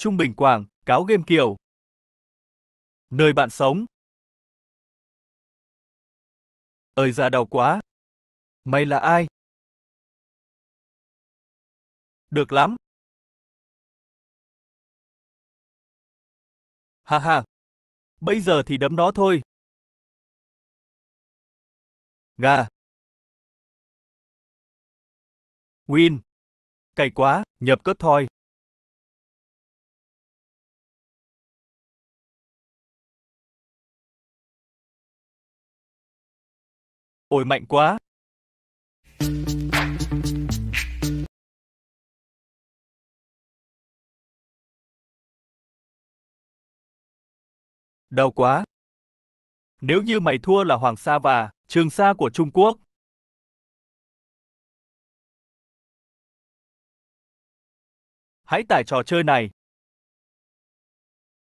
Trung Bình Quảng, Cáo Game Kiều. Nơi bạn sống. Ơi già đau quá. Mày là ai? Được lắm. Ha ha. Bây giờ thì đấm nó thôi. Gà. Win. Cày quá, nhập cất thôi. Ôi mạnh quá. Đau quá. Nếu như mày thua là Hoàng Sa và Trường Sa của Trung Quốc. Hãy tải trò chơi này